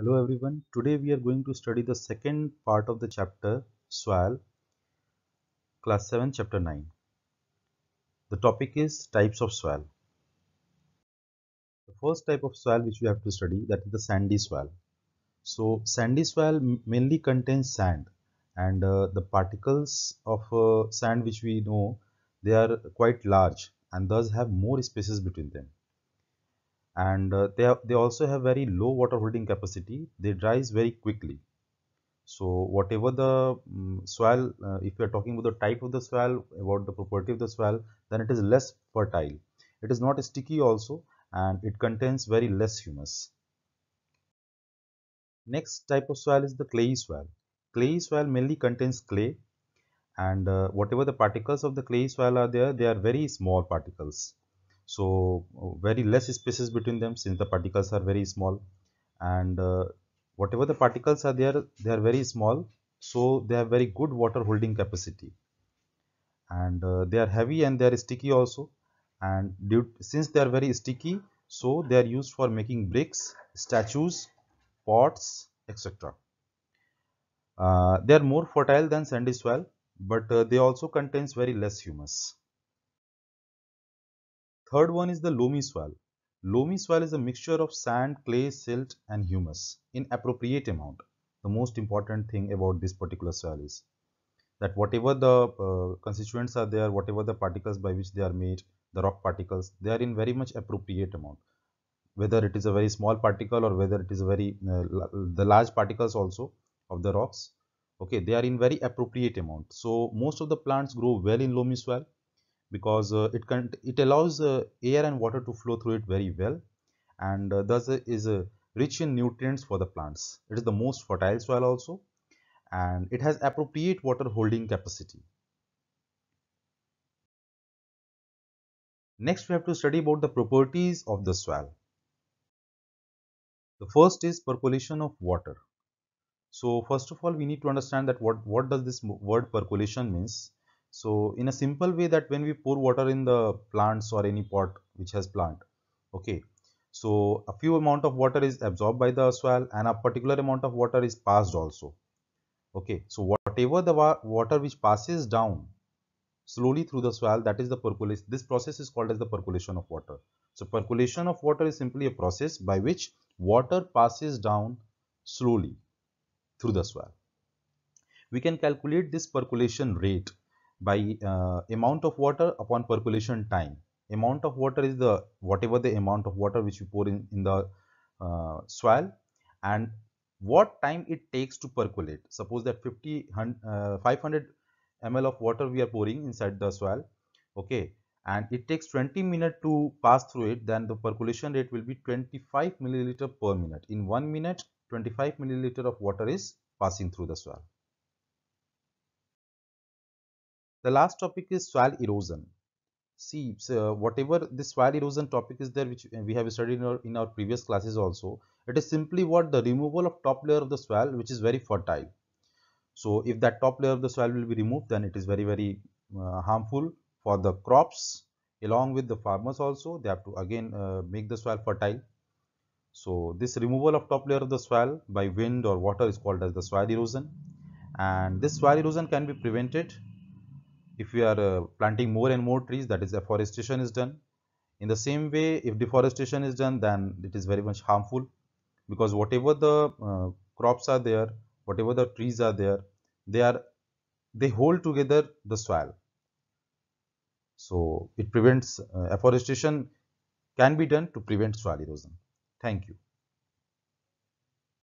hello everyone today we are going to study the second part of the chapter swal class 7 chapter 9 the topic is types of swal the first type of swal which we have to study that is the sandy swal so sandy swal mainly contains sand and uh, the particles of uh, sand which we know they are quite large and thus have more spaces between them and uh, they, have, they also have very low water holding capacity they dries very quickly so whatever the um, soil uh, if you are talking about the type of the soil about the property of the soil then it is less fertile it is not sticky also and it contains very less humus next type of soil is the clayey soil clayey soil mainly contains clay and uh, whatever the particles of the clayey soil are there they are very small particles so uh, very less spaces between them since the particles are very small and uh, whatever the particles are there they are very small so they have very good water holding capacity and uh, they are heavy and they are sticky also and due, since they are very sticky so they are used for making bricks statues pots etc uh, they are more fertile than sandy soil but uh, they also contains very less humus Third one is the loamy soil. Loamy soil is a mixture of sand, clay, silt and humus in appropriate amount. The most important thing about this particular soil is that whatever the uh, constituents are there, whatever the particles by which they are made, the rock particles, they are in very much appropriate amount. Whether it is a very small particle or whether it is a very uh, the large particles also of the rocks, okay, they are in very appropriate amount. So most of the plants grow well in loamy soil because uh, it can it allows uh, air and water to flow through it very well and uh, thus is rich in nutrients for the plants. It is the most fertile soil also and it has appropriate water holding capacity. Next we have to study about the properties of the soil. The first is percolation of water. So first of all we need to understand that what, what does this word percolation means so in a simple way that when we pour water in the plants or any pot which has plant okay so a few amount of water is absorbed by the soil and a particular amount of water is passed also okay so whatever the wa water which passes down slowly through the soil that is the percolation this process is called as the percolation of water so percolation of water is simply a process by which water passes down slowly through the soil we can calculate this percolation rate by uh, amount of water upon percolation time. Amount of water is the whatever the amount of water which you pour in, in the uh, soil and what time it takes to percolate. Suppose that 50, uh, 500 ml of water we are pouring inside the soil. Okay. And it takes 20 minutes to pass through it, then the percolation rate will be 25 milliliter per minute. In one minute, 25 milliliter of water is passing through the soil. The last topic is soil erosion. See, so whatever this soil erosion topic is there, which we have studied in our, in our previous classes also, it is simply what the removal of top layer of the soil, which is very fertile. So if that top layer of the soil will be removed, then it is very, very uh, harmful for the crops along with the farmers also. They have to again uh, make the soil fertile. So this removal of top layer of the soil by wind or water is called as the soil erosion. And this soil erosion can be prevented if we are uh, planting more and more trees that is afforestation is done in the same way if deforestation is done then it is very much harmful because whatever the uh, crops are there whatever the trees are there they are they hold together the soil so it prevents uh, afforestation can be done to prevent soil erosion thank you